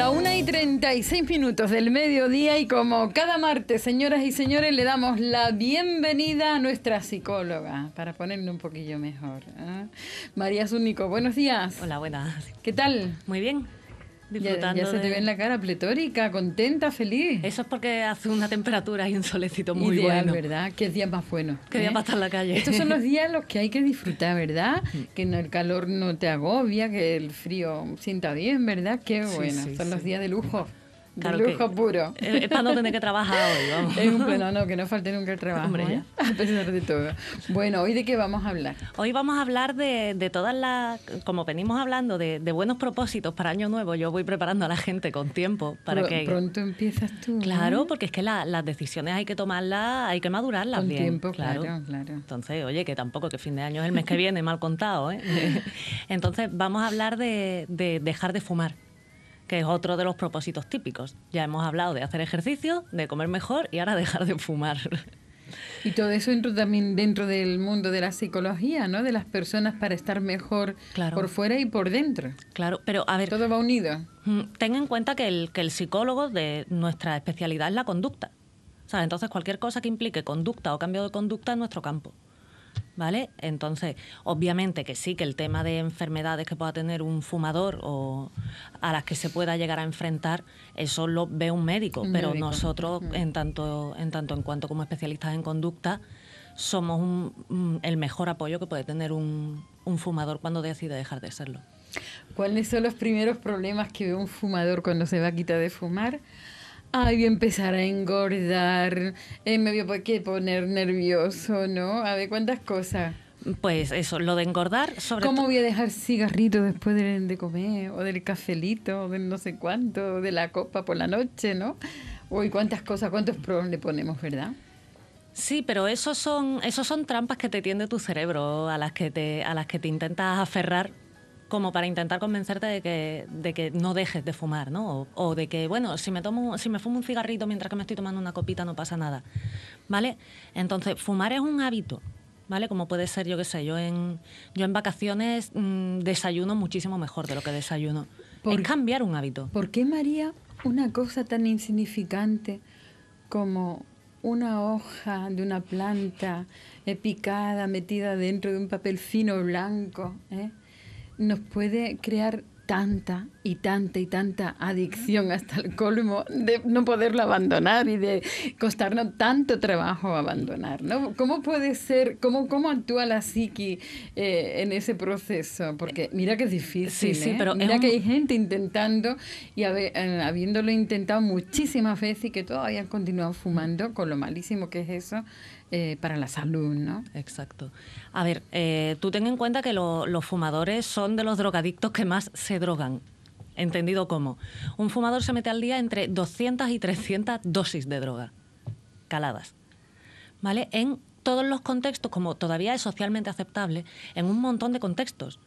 La una y 36 minutos del mediodía y como cada martes, señoras y señores, le damos la bienvenida a nuestra psicóloga, para ponerle un poquillo mejor. ¿eh? María Zúnico, buenos días. Hola, buenas. ¿Qué tal? Muy bien. Ya, se te ve en la cara pletórica, contenta, feliz. Eso es porque hace una temperatura y un solecito muy bueno. ¿verdad? Qué día más bueno. Qué día eh? la calle. Estos son los días en los que hay que disfrutar, ¿verdad? Mm. que el calor no te agobia, que el frío sienta bien, ¿verdad? Qué bueno. son los días de lujo lujo puro. Eh, es, para no tener que trabajar hoy, vamos. Es no, que no falte nunca el trabajo. Hombre, ¿eh? A pesar de todo. Bueno, ¿hoy de qué vamos a hablar? Hoy vamos a hablar de, todas las, como venimos hablando, de, buenos propósitos para Año Nuevo. Yo voy preparando a la gente con tiempo para que... Pronto empiezas tú. Claro, porque es que las decisiones hay que tomarlas, hay que madurarlas con tiempo, claro, claro, Entonces, oye, que tampoco que fin de año es el mes que viene, mal contado, ¿eh? Entonces, vamos a hablar de dejar de fumar que es otro de los propósitos típicos. Ya hemos hablado de hacer ejercicio, de comer mejor y ahora dejar de fumar. Y todo eso entra también dentro del mundo de la psicología, ¿no? De las personas para estar mejor por fuera y por dentro. Claro, pero a ver. Todo va unido. Mm, ten en cuenta que el, el psicólogo de nuestra especialidad es la conducta. Entonces, cualquier cosa que implique conducta o cambio de conducta es nuestro campo. Entonces, obviamente que sí, que el tema de enfermedades que pueda tener un fumador o a las que se pueda llegar a enfrentar, eso lo ve un médico, pero nosotros, mm. en, tanto, en tanto en cuanto como especialistas en conducta, somos el mejor apoyo que puede tener un, un fumador cuando decide dejar de serlo. ¿Cuáles son los primeros problemas que ve un fumador cuando se va a quitar de fumar? Ay, voy a empezar a engordar, eh, me voy a poner nervioso, ¿no? A ver cuántas cosas. Pues eso, lo de engordar, sobre ¿Cómo voy a dejar cigarrito después de, comer, o del cafelito, o no sé cuánto, o de la copa por la noche, ¿no? Uy, cuántas cosas, cuántos pros le ponemos, ¿verdad? Sí, pero esos son, esos son trampas que te tiende tu cerebro, a las que te, a las que te intentas aferrar como para intentar convencerte de que, no dejes de fumar, ¿no? O, de que, bueno, si me, tomo, si me fumo un cigarrito mientras que me estoy tomando una copita no pasa nada, ¿vale? Entonces, fumar es un hábito, ¿vale? Como puede ser, yo qué sé, yo en, yo en vacaciones mm, desayuno muchísimo mejor de lo que desayuno. es cambiar un hábito. ¿Por qué, María, una cosa tan insignificante como una hoja de una planta eh, picada, metida dentro de un papel fino blanco, ¿eh? nos puede crear tanta y tanta y tanta adicción hasta el colmo de no poderlo abandonar y de costarnos tanto trabajo abandonar, ¿no? ¿Cómo puede ser, cómo, cómo actúa la psiqui eh, en ese proceso? Porque mira que es difícil, sí, sí, ¿eh? pero mira que hay gente intentando y eh, habiéndolo intentado muchísimas veces y que todavía han continuado fumando con lo malísimo que es eso. para la salud, ¿no? Exacto. A ver, tú ten en cuenta que los fumadores son de los drogadictos que más se drogan entendido como un fumador se mete al día entre 200 y 300 dosis de droga caladas, ¿vale? En todos los contextos, como todavía es socialmente aceptable, en un montón de contextos.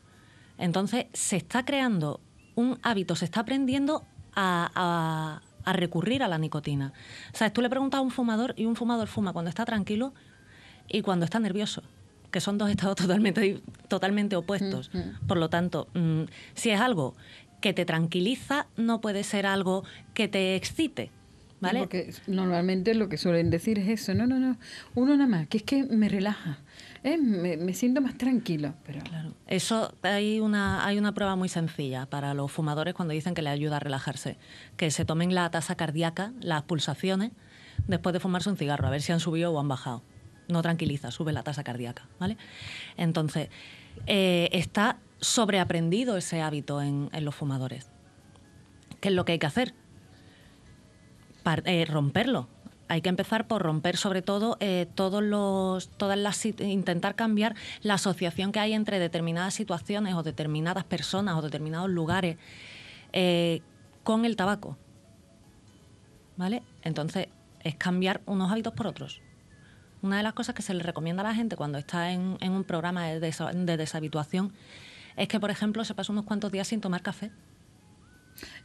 Entonces se está creando un hábito, se está aprendiendo a, recurrir a la nicotina. O sea, tú le preguntas a un fumador y un fumador fuma cuando está tranquilo y cuando está nervioso que son dos estados totalmente, totalmente opuestos. Por lo tanto, mm, si es algo que te tranquiliza no puede ser algo que te excite. ¿Vale? Porque normalmente lo que suelen decir es eso, no, no, no, uno nada más, que es que me relaja, ¿eh? me, siento más tranquilo. Pero... Claro. Eso hay una, hay una prueba muy sencilla para los fumadores cuando dicen que le ayuda a relajarse, que se tomen la tasa cardíaca, las pulsaciones, después de fumarse un cigarro, a ver si han subido o han bajado. No tranquiliza, sube la tasa cardíaca, ¿vale? Entonces, eh, está sobreaprendido ese hábito en, los fumadores. ¿Qué es lo que hay que hacer? Eh, romperlo. Hay que empezar por romper sobre todo eh, todos los, todas las intentar cambiar la asociación que hay entre determinadas situaciones o determinadas personas o determinados lugares eh, con el tabaco. ¿Vale? Entonces, es cambiar unos hábitos por otros. Una de las cosas que se le recomienda a la gente cuando está en, un programa de, de deshabituación es que, por ejemplo, se pasó unos cuantos días sin tomar café.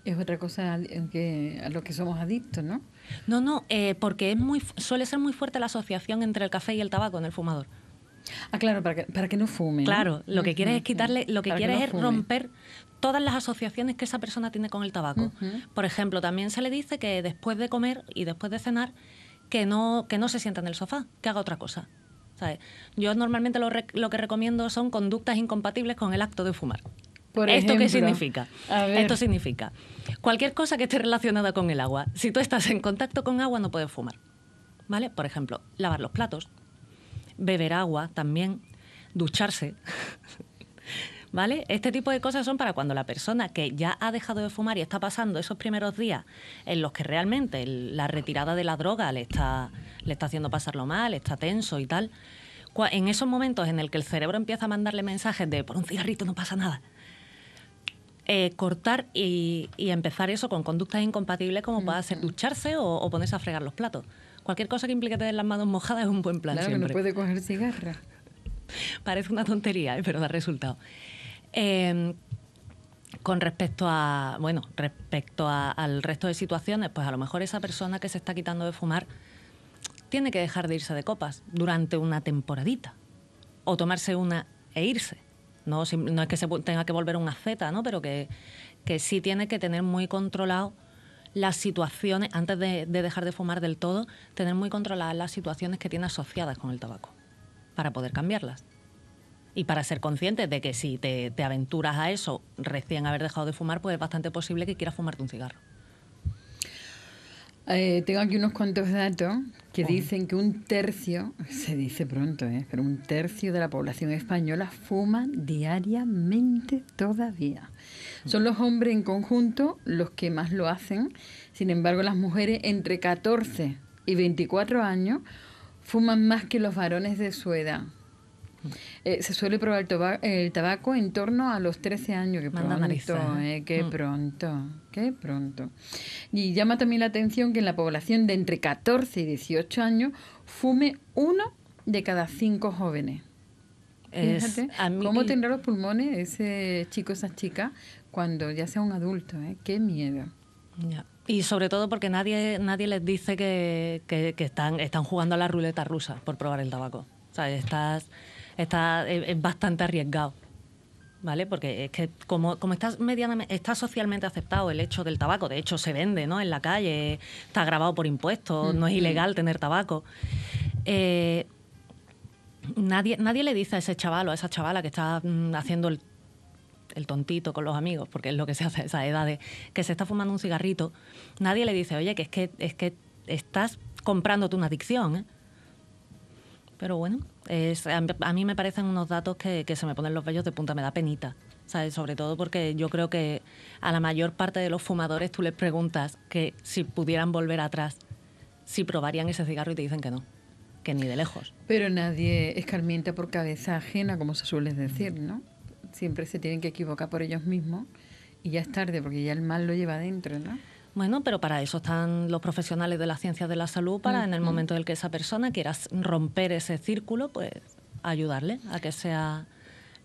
Es otra cosa a lo que somos adictos, ¿no? No, no, eh, porque es muy, suele ser muy fuerte la asociación entre el café y el tabaco en el fumador. Ah, claro, para que, no fume. Claro, lo que quieres es quitarle, lo que quieres es romper todas las asociaciones que esa persona tiene con el tabaco. Por ejemplo, también se le dice que después de comer y después de cenar, que no, que no se sienta en el sofá, que haga otra cosa. Yo normalmente lo, que recomiendo son conductas incompatibles con el acto de fumar. ¿Esto qué significa? Esto significa cualquier cosa que esté relacionada con el agua. Si tú estás en contacto con agua, no puedes fumar. ¿Vale? Por ejemplo, lavar los platos, beber agua también, ducharse. ¿vale? Este tipo de cosas son para cuando la persona que ya ha dejado de fumar y está pasando esos primeros días en los que realmente la retirada de la droga le está, le está haciendo pasarlo mal, está tenso y tal. En esos momentos en el que el cerebro empieza a mandarle mensajes de por un cigarrito no pasa nada, eh, cortar y, empezar eso con conductas incompatibles como puede ser ducharse o, ponerse a fregar los platos. Cualquier cosa que implique tener las manos mojadas es un buen plan. Claro no puede coger cigarra. Parece una tontería, ¿eh? pero da resultado. Em, con respecto a, bueno, respecto al resto de situaciones, pues a lo mejor esa persona que se está quitando de fumar tiene que dejar de irse de copas durante una temporadita o tomarse una e irse. No, no es que se tenga que volver una Z ¿no? Pero que, que sí tiene que tener muy controlado las situaciones, antes de, dejar de fumar del todo, tener muy controladas las situaciones que tiene asociadas con el tabaco para poder cambiarlas y para ser conscientes de que si te, aventuras a eso recién haber dejado de fumar, pues es bastante posible que quieras fumarte un cigarro. Eh, tengo aquí unos cuantos datos que dicen que un tercio, se dice pronto, eh, pero un tercio de la población española fuma diariamente todavía. Son los hombres en conjunto los que más lo hacen, sin embargo las mujeres entre 14 y 24 años fuman más que los varones de su edad. Eh, se suele probar el, tabaco en torno a los 13 años. que pronto, ¿eh? Eh, qué mm. pronto, qué pronto. Y llama también la atención que en la población de entre 14 y 18 años fume uno de cada cinco jóvenes. cómo tendrá los pulmones ese chico, esas chicas, cuando ya sea un adulto. Qué miedo. Y sobre todo porque nadie, nadie les dice que, están, están jugando a la ruleta rusa por probar el tabaco. O sea, estás está, eh, es, bastante arriesgado. ¿vale? Porque es que como, como está, medianamente, está socialmente aceptado el hecho del tabaco, de hecho se vende ¿no? en la calle, está grabado por impuestos, no es ilegal tener tabaco. Eh, nadie, le dice a ese chaval o a esa chavala que está mm, haciendo el, el, tontito con los amigos, porque es lo que se hace a esa edad, que se está fumando un cigarrito, nadie le dice, oye, que es que, es que estás comprándote una adicción. ¿eh? Pero bueno, a mí me parecen unos datos que, que se me ponen los vellos de punta, me da penita. ¿sabes? Sobre todo porque yo creo que a la mayor parte de los fumadores tú les preguntas que si pudieran volver atrás, si probarían ese cigarro y te dicen que no, que ni de lejos. Pero nadie escarmienta por cabeza ajena, como se suele decir, ¿no? Siempre se tienen que equivocar por ellos mismos y ya es tarde porque ya el mal lo lleva adentro, ¿no? Bueno, pero para eso están los profesionales de las ciencias de la salud, para en el momento en que esa persona quiera romper ese círculo, pues ayudarle a que sea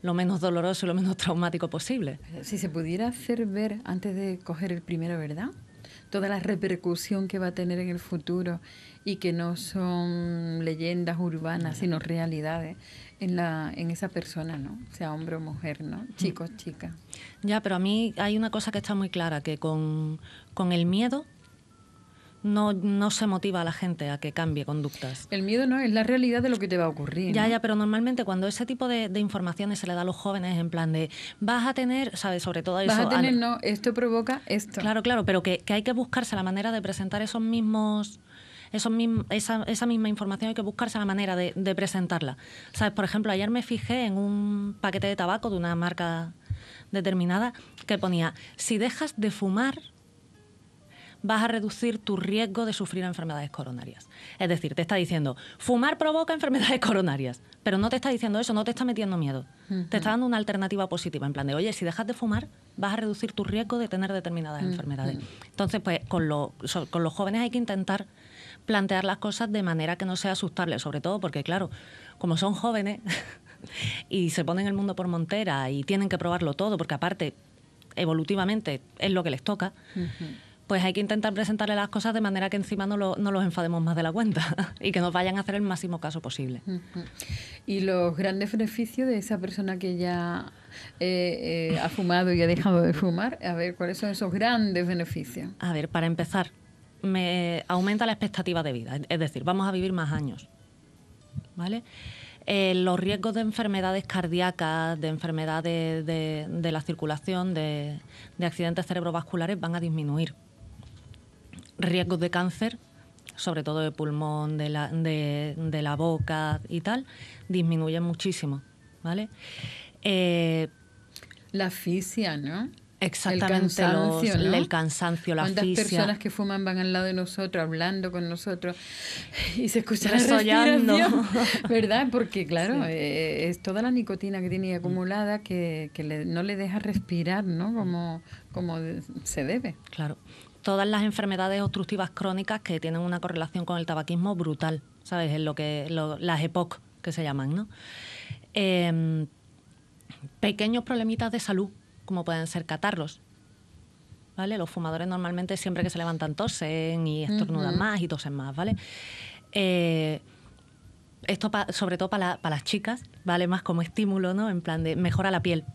lo menos doloroso y lo menos traumático posible. Si se pudiera hacer ver antes de coger el primero, ¿verdad? Toda la repercusión que va a tener en el futuro y que no son leyendas urbanas, sino realidades en, esa persona, ¿no? Sea hombre o mujer, ¿no? Mm. Chicos, chicas. Ya, pero a mí hay una cosa que está muy clara, que con, el miedo no, no se motiva a la gente a que cambie conductas. El miedo no es la realidad de lo que te va a ocurrir. Ya, ya, pero normalmente cuando ese tipo de, informaciones se le da a los jóvenes en plan de vas a tener, ¿sabes? Sobre todo eso. Vas a tener, no, esto provoca esto. Claro, claro, pero que, que hay que buscarse la manera de presentar esos mismos esa, misma información hay que buscarse la manera de, presentarla. ¿Sabes? Por ejemplo, ayer me fijé en un paquete de tabaco de una marca determinada que ponía, si dejas de fumar, vas a reducir tu riesgo de sufrir enfermedades coronarias. Es decir, te está diciendo, fumar provoca enfermedades coronarias, pero no te está diciendo eso, no te está metiendo miedo. Te está dando una alternativa positiva, en plan de, oye, si dejas de fumar, vas a reducir tu riesgo de tener determinadas enfermedades. Entonces, pues con, con los jóvenes hay que intentar plantear las cosas de manera que no sea asustable, sobre todo porque, claro, como son jóvenes y se ponen el mundo por montera y tienen que probarlo todo, porque aparte, evolutivamente, es lo que les toca. pues hay que intentar presentarle las cosas de manera que encima no, lo, los enfademos más de la cuenta y que nos vayan a hacer el máximo caso posible. Y los grandes beneficios de esa persona que ya eh, eh, ha fumado y ha dejado de fumar, a ver, ¿cuáles son esos grandes beneficios? A ver, para empezar, me aumenta la expectativa de vida, es decir, vamos a vivir más años. ¿Vale? Eh, los riesgos de enfermedades cardíacas, de enfermedades de, la circulación, de, accidentes cerebrovasculares van a disminuir. Riesgos de cáncer, sobre todo de pulmón, de la, boca y tal, disminuyen muchísimo. ¿vale? Eh, la fisia, ¿no? Exactamente, el cansancio, ¿Cuántas personas que fuman van al lado de nosotros, hablando con nosotros y se escuchan Resollando. ¿verdad? Porque claro, eh, es toda la nicotina que tiene acumulada que, no le deja respirar, ¿no? Como, como se debe. Claro. Todas las enfermedades obstructivas crónicas que tienen una correlación con el tabaquismo brutal, ¿sabes? Es lo que las EPOC que se llaman, ¿no? Em, pequeños problemitas de salud como pueden ser catarlos, ¿Vale? Los fumadores normalmente siempre que se levantan tosen y estornudan más y tosen más, ¿vale? Eh, esto sobre todo para las chicas, ¿vale? Más como estímulo, ¿no? En plan de mejora la piel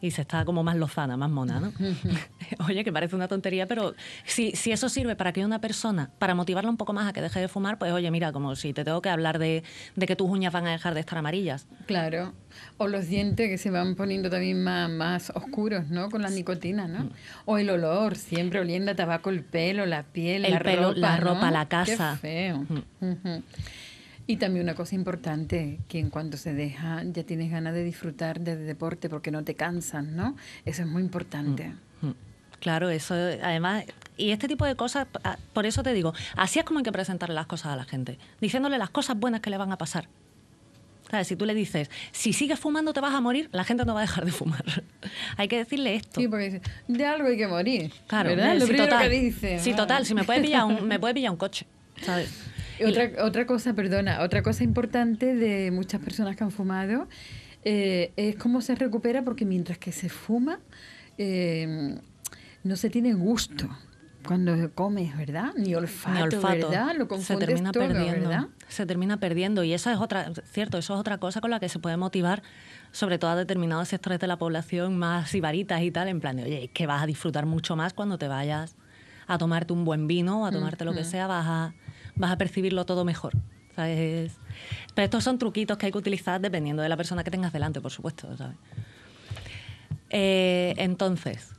y se está como más lozana, más mona, ¿no? Oye, que parece una tontería, pero si, eso sirve para que una persona, para motivarla un poco más a que deje de fumar, pues oye, mira, como si te tengo que hablar de, que tus uñas van a dejar de estar amarillas. Claro, o los dientes que se van poniendo también más, más oscuros, ¿no? Con la nicotina, ¿no? Mm. O el olor, siempre oliendo a tabaco el pelo, la piel, el la ropa, la ropa, la casa. Qué feo. Mm. Y también una cosa importante, que en cuanto se deja ya tienes ganas de disfrutar del deporte porque no te cansan, ¿no? Eso es muy importante. Mm, mm. Claro, eso además, y este tipo de cosas, ah, por eso te digo, así es como hay que presentarle las cosas a la gente, diciéndole las cosas buenas que le van a pasar. ¿Sabes? Si tú le dices, si sigues fumando te vas a morir, la gente no va a dejar de fumar. hay que decirle esto. Sí, porque de algo hay que morir. Claro, ¿verdad? total, Sí, total, si me puede pillar un, me puede pillar un coche. ¿sabes? otra, otra cosa, perdona, otra cosa importante de muchas personas que han fumado eh, es cómo se recupera, porque mientras que se fuma, eh, no se tiene gusto cuando comes, ¿verdad? Ni olfato, ¿verdad? se termina perdiendo, Se termina perdiendo y esa es otra, cierto, eso es otra cosa con la que se puede motivar sobre todo a determinados sectores de la población más ibaritas y tal, en plan de, oye, que vas a disfrutar mucho más cuando te vayas a tomarte un buen vino o a mm, tomarte lo que mm. sea, vas a vas a percibirlo todo mejor. ¿sabes? Pero estos son truquitos que hay que utilizar dependiendo de la persona que tengas delante, por supuesto. ¿sabes? Eh, entonces,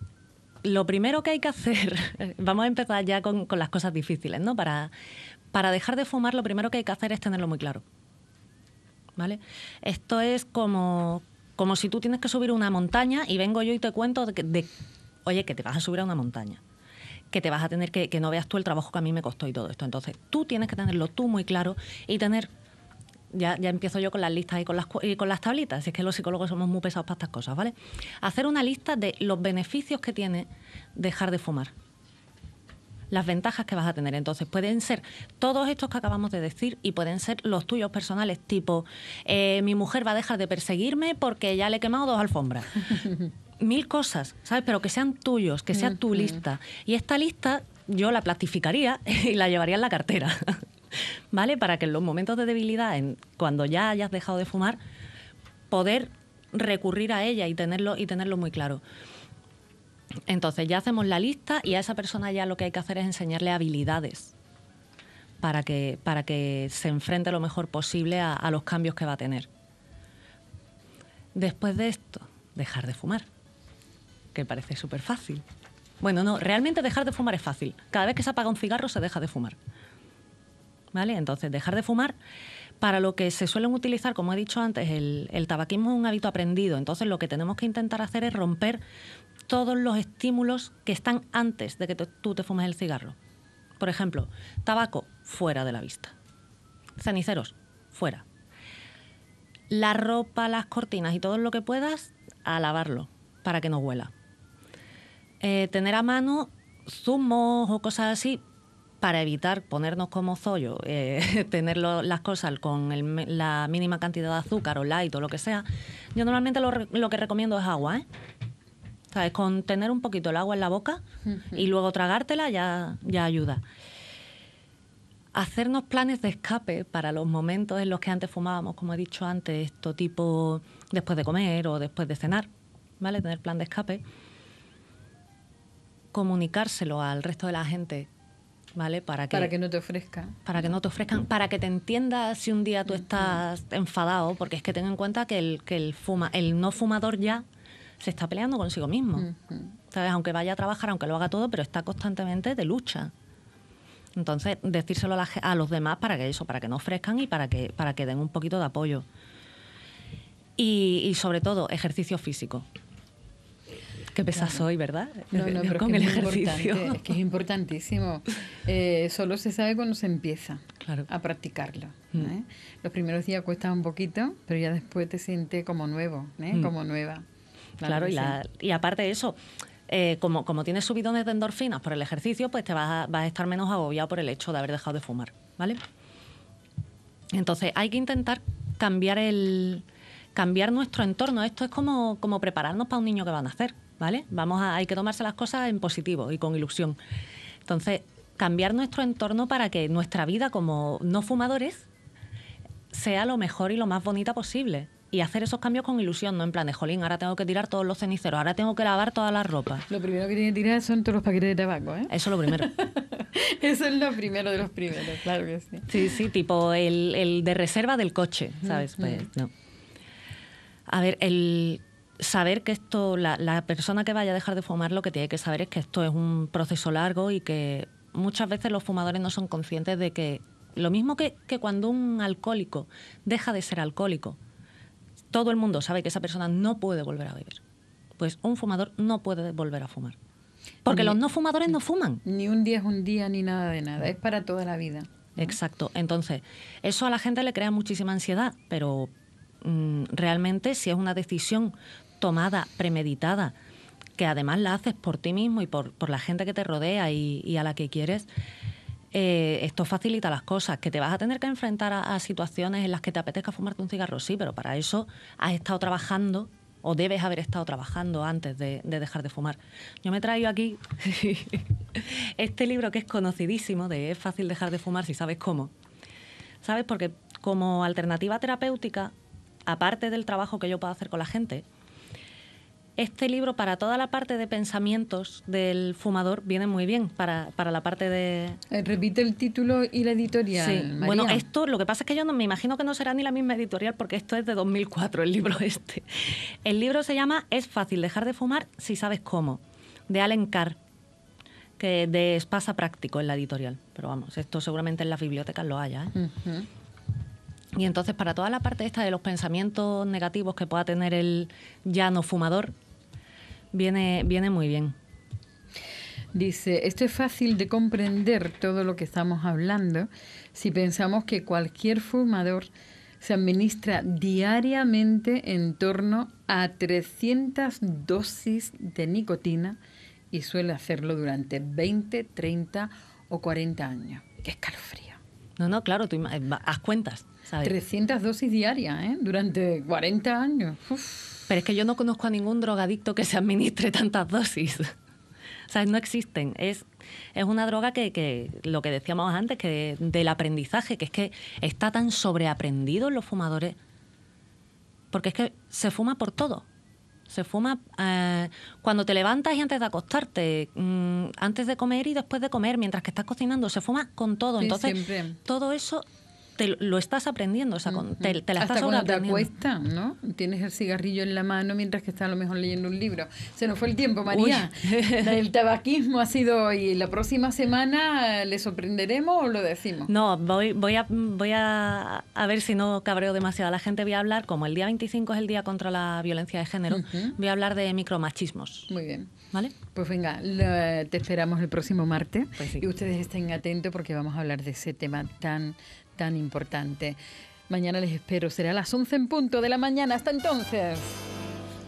lo primero que hay que hacer, vamos a empezar ya con, las cosas difíciles, ¿no? Para, para dejar de fumar, lo primero que hay que hacer es tenerlo muy claro. ¿Vale? Esto es como, como si tú tienes que subir una montaña y vengo yo y te cuento de, de oye, que te vas a subir a una montaña que te vas a tener que, no veas tú el trabajo que a mí me costó y todo esto. Entonces, tú tienes que tenerlo tú muy claro y tener ya, ya, empiezo yo con las listas y con las, y con las tablitas, es que los psicólogos somos muy pesados para estas cosas, ¿vale? Hacer una lista de los beneficios que tiene dejar de fumar, las ventajas que vas a tener. Entonces, pueden ser todos estos que acabamos de decir y pueden ser los tuyos personales, tipo, eh, mi mujer va a dejar de perseguirme porque ya le he quemado dos alfombras. mil cosas, ¿sabes? Pero que sean tuyos, que sea tu lista. Y esta lista yo la plastificaría y la llevaría en la cartera, ¿vale? Para que en los momentos de debilidad, en, cuando ya hayas dejado de fumar, poder recurrir a ella y tenerlo, y tenerlo muy claro. Entonces ya hacemos la lista y a esa persona ya lo que hay que hacer es enseñarle habilidades para que, para que se enfrente lo mejor posible a los cambios que va a tener. Después de esto, dejar de fumar que parece súper fácil. Bueno, no, realmente dejar de fumar es fácil. Cada vez que se apaga un cigarro se deja de fumar. ¿Vale? Entonces, dejar de fumar, para lo que se suelen utilizar, como he dicho antes, el, tabaquismo es un hábito aprendido. Entonces, lo que tenemos que intentar hacer es romper todos los estímulos que están antes de que tú te fumes el cigarro. Por ejemplo, tabaco, fuera de la vista. Ceniceros, fuera. La ropa, las cortinas y todo lo que puedas, a lavarlo para que no huela. Eh, tener a mano zumos o cosas así para evitar ponernos como zollo, eh, tener las cosas con la mínima cantidad de azúcar o light o lo que sea, yo normalmente lo, que recomiendo es agua. ¿eh? Con tener un poquito el agua en la boca y luego tragártela ya, ya ayuda. Hacernos planes de escape para los momentos en los que antes fumábamos, como he dicho antes, esto tipo después de comer o después de cenar, ¿vale? Tener plan de escape comunicárselo al resto de la gente, ¿vale? Para que, que no te ofrezcan. Para que no te ofrezcan, para que te entiendas si un día tú estás enfadado, porque es que ten en cuenta que el, que el, fuma, el no fumador ya se está peleando consigo mismo. ¿Sabes? Aunque vaya a trabajar, aunque lo haga todo, pero está constantemente de lucha. Entonces, decírselo a, a los demás para que eso, para que no ofrezcan y para que, para que den un poquito de apoyo. y sobre todo, ejercicio físico. Qué pesas hoy, ¿verdad? No, no, pero con que el es ejercicio. que es importantísimo. Eh, solo se sabe cuando se empieza a practicarlo. Mm. ¿eh? Los primeros días cuesta un poquito, pero ya después te sientes como nuevo, ¿eh? mm. como nueva. Claro, y, aparte de eso, como, tienes subidones de endorfinas por el ejercicio, pues te vas a, estar menos agobiado por el hecho de haber dejado de fumar, ¿vale? Entonces hay que intentar cambiar el cambiar nuestro entorno. Esto es como, como prepararnos para un niño que va a nacer. ¿vale? Vamos a, hay que tomarse las cosas en positivo y con ilusión. Entonces, cambiar nuestro entorno para que nuestra vida como no fumadores sea lo mejor y lo más bonita posible. Y hacer esos cambios con ilusión, no en plan de jolín, ahora tengo que tirar todos los ceniceros, ahora tengo que lavar toda la ropa. Lo primero que tiene que tirar son todos los paquetes de tabaco, ¿eh? Eso es lo primero. Eso es lo primero de los primeros, claro que sí. Sí, sí, tipo el, el de reserva del coche, ¿sabes? Mm, pues mm. no. A ver, el, saber que esto, la, la persona que vaya a dejar de fumar lo que tiene que saber es que esto es un proceso largo y que muchas veces los fumadores no son conscientes de que lo mismo que, cuando un alcohólico deja de ser alcohólico, todo el mundo sabe que esa persona no puede volver a beber. Pues un fumador no puede volver a fumar. Porque los no fumadores no fuman. Ni un día es un día, ni nada de nada. Es para toda la vida. Exacto. Entonces, eso a la gente le crea muchísima ansiedad, pero mm, realmente si es una decisión tomada, premeditada, que además la haces por ti mismo y por, la gente que te rodea y, a la que quieres, eh, esto facilita las cosas, que te vas a tener que enfrentar a, situaciones en las que te apetezca fumarte un cigarro, sí, pero para eso has estado trabajando o debes haber estado trabajando antes de, de dejar de fumar. Yo me traigo aquí este libro que es conocidísimo de Es fácil dejar de fumar si sabes cómo. ¿Sabes? Porque como alternativa terapéutica, aparte del trabajo que yo puedo hacer con la gente, este libro para toda la parte de pensamientos del fumador viene muy bien, para, la parte de... Eh, repite el título y la editorial. Sí. Bueno, esto lo que pasa es que yo no, me imagino que no será ni la misma editorial porque esto es de 2004, el libro este. El libro se llama Es fácil dejar de fumar si sabes cómo, de Alan Carr, que de Espasa Práctico en la editorial. Pero vamos, esto seguramente en las bibliotecas lo haya. ¿eh? Y entonces para toda la parte esta de los pensamientos negativos que pueda tener el ya no fumador, viene, viene muy bien. Dice, esto es fácil de comprender todo lo que estamos hablando si pensamos que cualquier fumador se administra diariamente en torno a 300 dosis de nicotina y suele hacerlo durante 20, 30 o 40 años. ¡Qué escalofrío! No, no, claro, tú eh, haz cuentas. 300 dosis diarias, ¿eh? Durante 40 años. Pero es que yo no conozco a ningún drogadicto que se administre tantas dosis. o sea, no existen. Es, es una droga que, lo que decíamos antes, que del aprendizaje, que es que está tan sobreaprendido en los fumadores. Porque es que se fuma por todo. Se fuma eh, cuando te levantas y antes de acostarte, mm, antes de comer y después de comer, mientras que estás cocinando, se fuma con todo. Entonces, todo eso te lo estás aprendiendo, o sea, te, la Hasta estás cuando te cuesta ¿no? Tienes el cigarrillo en la mano mientras que estás a lo mejor leyendo un libro. Se nos fue el tiempo, María. el tabaquismo ha sido y ¿La próxima semana le sorprenderemos o lo decimos? No, voy, voy, a, voy a, a ver si no cabreo demasiado a la gente. Voy a hablar, como el día 25 es el día contra la violencia de género, voy a hablar de micromachismos. Muy bien. ¿Vale? Pues venga, te esperamos el próximo martes. Pues y ustedes estén atentos porque vamos a hablar de ese tema tan tan importante. Mañana les espero, será a las 11 en punto de la mañana. Hasta entonces.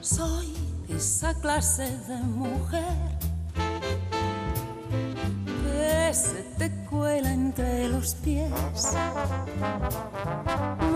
Soy esa clase de mujer que te cuela entre los pies.